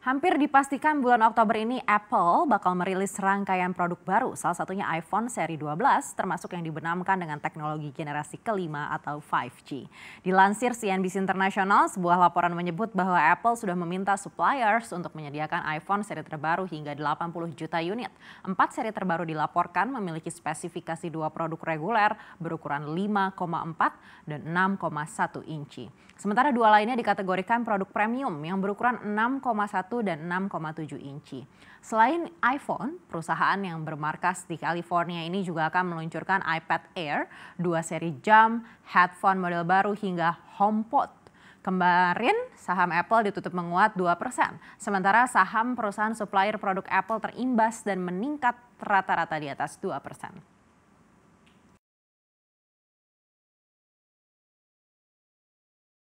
Hampir dipastikan bulan Oktober ini Apple bakal merilis rangkaian produk baru, salah satunya iPhone seri 12 termasuk yang dibenamkan dengan teknologi generasi kelima atau 5G. Dilansir CNBC International, sebuah laporan menyebut bahwa Apple sudah meminta suppliers untuk menyediakan iPhone seri terbaru hingga 80 juta unit. Empat seri terbaru dilaporkan memiliki spesifikasi dua produk reguler berukuran 5,4 dan 6,1 inci. Sementara dua lainnya dikategorikan produk premium yang berukuran 6,1 dan 6,7 inci. Selain iPhone, perusahaan yang bermarkas di California ini juga akan meluncurkan iPad Air, dua seri jam, headphone model baru hingga HomePod Kemarin saham Apple ditutup menguat 2%, sementara saham perusahaan supplier produk Apple terimbas dan meningkat rata-rata di atas 2%.